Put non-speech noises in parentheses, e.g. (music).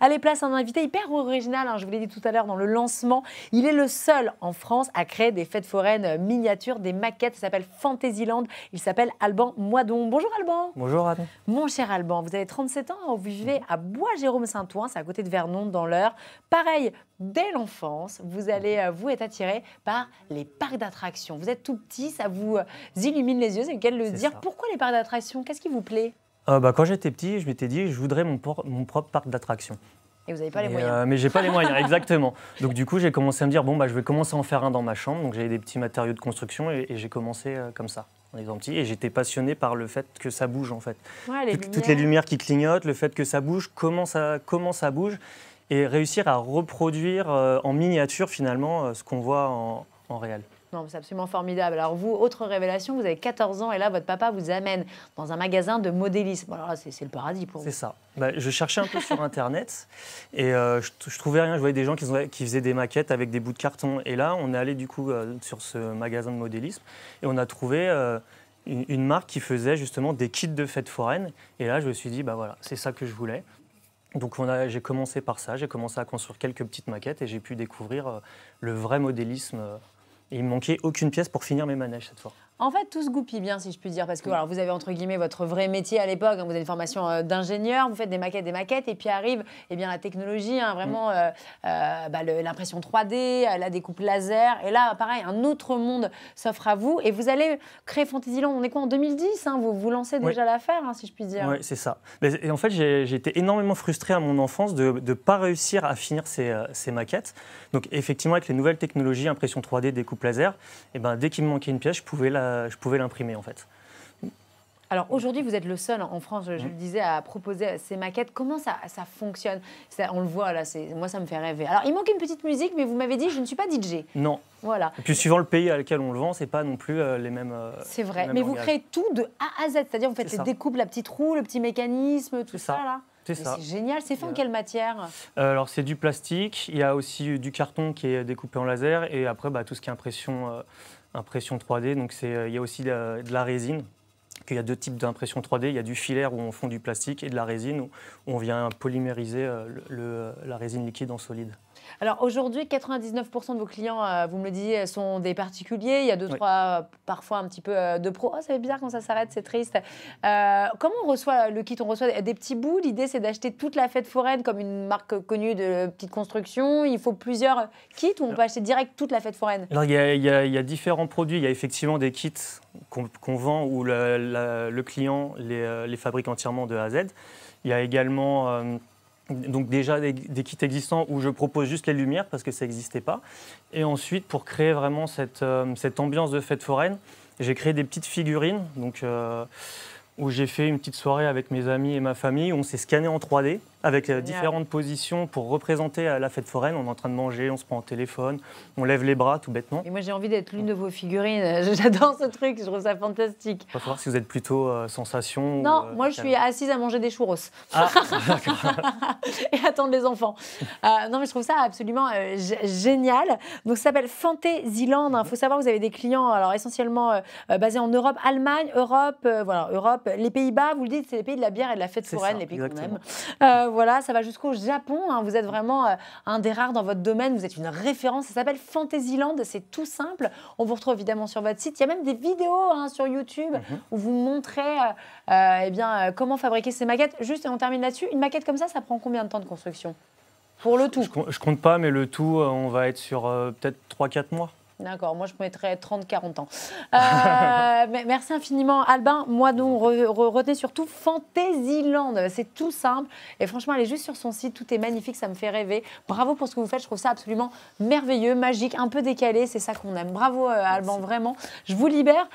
Allez, place à un invité hyper original, hein, je vous l'ai dit tout à l'heure dans le lancement. Il est le seul en France à créer des fêtes foraines miniatures, des maquettes. Ça s'appelle Fantasyland. Il s'appelle Alban Moidon. Bonjour Alban. Bonjour Anne. Mon cher Alban, vous avez 37 ans, vous vivez à Bois-Jérôme-Saint-Ouen, c'est à côté de Vernon dans l'Eure. Pareil, dès l'enfance, vous allez euh, vous être attiré par les parcs d'attractions. Vous êtes tout petit, ça vous euh, illumine les yeux, c'est lequel le dire. Pourquoi les parcs d'attractions Qu'est-ce qui vous plaît euh, bah, quand j'étais petit, je m'étais dit, je voudrais mon, propre parc d'attractions. Et vous n'avez pas, les moyens. Euh, mais j'ai pas les moyens, (laughs) exactement. Donc du coup, j'ai commencé à me dire, bon, bah, je vais commencer à en faire un dans ma chambre. Donc j'avais des petits matériaux de construction et, j'ai commencé euh, comme ça. En exemple et j'étais passionné par le fait que ça bouge en fait. les toutes les lumières qui clignotent, le fait que ça bouge, comment ça, bouge, et réussir à reproduire en miniature finalement ce qu'on voit en réel c'est absolument formidable. Alors vous, autre révélation, vous avez 14 ans et là, votre papa vous amène dans un magasin de modélisme. c'est le paradis pour vous. C'est ça. Bah, je cherchais un peu sur Internet (laughs) et euh, je, trouvais rien. Je voyais des gens qui, faisaient des maquettes avec des bouts de carton. Et là, on est allé du coup euh, sur ce magasin de modélisme et on a trouvé... Euh, une, marque qui faisait justement des kits de fêtes foraines. Et là, je me suis dit, bah voilà, c'est ça que je voulais. Donc j'ai commencé par ça, j'ai commencé à construire quelques petites maquettes et j'ai pu découvrir le vrai modélisme il me manquait aucune pièce pour finir mes manèges cette fois. En fait, tout se goupille bien, si je puis dire, parce que mm. alors, vous avez entre guillemets votre vrai métier à l'époque. Hein, vous avez une formation euh, d'ingénieur, vous faites des maquettes, des maquettes, et puis arrive eh bien, la technologie, hein, vraiment mm. euh, euh, bah, l'impression 3D, la découpe laser. Et là, pareil, un autre monde s'offre à vous. Et vous allez créer Fantasyland, on est quoi, en 2010 hein, vous, vous lancez déjà l'affaire, si je puis dire. Oui, c'est ça. Et en fait, j'ai été énormément frustré à mon enfance de ne pas réussir à finir ces, maquettes. Donc, effectivement, avec les nouvelles technologies, impression 3D, découpe laser, eh ben, dès qu'il me manquait une pièce, je pouvais la euh, je pouvais l'imprimer en fait. Alors aujourd'hui, vous êtes le seul hein, en France, je le disais, à proposer ces maquettes. Comment ça, ça fonctionne On le voit là, moi ça me fait rêver. Alors il manque une petite musique, mais vous m'avez dit, je ne suis pas DJ. Non. Voilà. Et puis suivant le pays à lequel on le vend, c'est pas non plus euh, les mêmes. Euh, c'est vrai, mais vous créez tout de A à Z, c'est-à-dire vous faites les découpes, la petite roue, le petit mécanisme, tout ça. ça là. C'est génial. C'est fait en quelle matière euh, Alors, c'est du plastique. Il y a aussi euh, du carton qui est découpé en laser. Et après, bah, tout ce qui est impression, euh, impression 3D. Donc, il y a aussi de, la résine il y a deux types d'impression 3D. Il y a du filaire où on fond du plastique et de la résine où on vient polymériser la résine liquide en solide. Alors aujourd'hui, 99% de vos clients, euh, vous me le dites, sont des particuliers. Il y a deux, trois, euh, parfois un petit peu euh, de pros. Oh, ça fait bizarre quand ça s'arrête, c'est triste. comment on reçoit le kit On reçoit des petits bouts. L'idée, c'est d'acheter toute la fête foraine comme une marque connue de petite construction. Il faut plusieurs kits ou on peut acheter direct toute la fête foraine Alors il y, a, différents produits. Il y a effectivement des kits qu'on vend où le client les, fabrique entièrement de A à Z. Il y a également donc déjà des, kits existants où je propose juste les lumières parce que ça n'existait pas. Et ensuite, pour créer vraiment euh, cette, ambiance de fête foraine, j'ai créé des petites figurines donc, euh, où j'ai fait une petite soirée avec mes amis et ma famille. on s'est scanné en 3D avec euh, différentes positions pour représenter euh, la fête foraine. On est en train de manger, on se prend au téléphone, on lève les bras tout bêtement. Et moi j'ai envie d'être l'une de vos figurines. (laughs) J'adore ce truc, je trouve ça fantastique. Il va falloir si vous êtes plutôt euh, sensation. Non, moi je suis assise à manger des churros. Ah, (laughs) Et attendre les enfants. non mais je trouve ça absolument génial. Donc ça s'appelle Fantasyland. Il hein. mhm. faut savoir, que vous avez des clients alors essentiellement basés en Europe, Allemagne, Europe, voilà, Europe, les Pays-Bas. Vous le dites, c'est les pays de la bière et de la fête foraine, les pays qu'on aime voilà, ça va jusqu'au Japon. Hein. Vous êtes vraiment euh, un des rares dans votre domaine. Vous êtes une référence. Ça s'appelle Fantasyland. C'est tout simple. On vous retrouve évidemment sur votre site. Il y a même des vidéos hein, sur YouTube mhm. où vous montrez euh, euh, eh bien, comment fabriquer ces maquettes. Juste, on termine là-dessus. Une maquette comme ça, ça prend combien de temps de construction Pour le tout je, ne compte pas, mais le tout, on va être sur peut-être 3-4 mois. D'accord, moi je mettrais 30-40 ans. (laughs) Euh, merci infiniment Albin. Moi donc, retenez surtout Fantasyland, c'est tout simple. Et franchement, elle est juste sur son site, tout est magnifique, ça me fait rêver. Bravo pour ce que vous faites, je trouve ça absolument merveilleux, magique, un peu décalé, c'est ça qu'on aime. Bravo Albin, euh, Alban, vraiment. Je vous libère,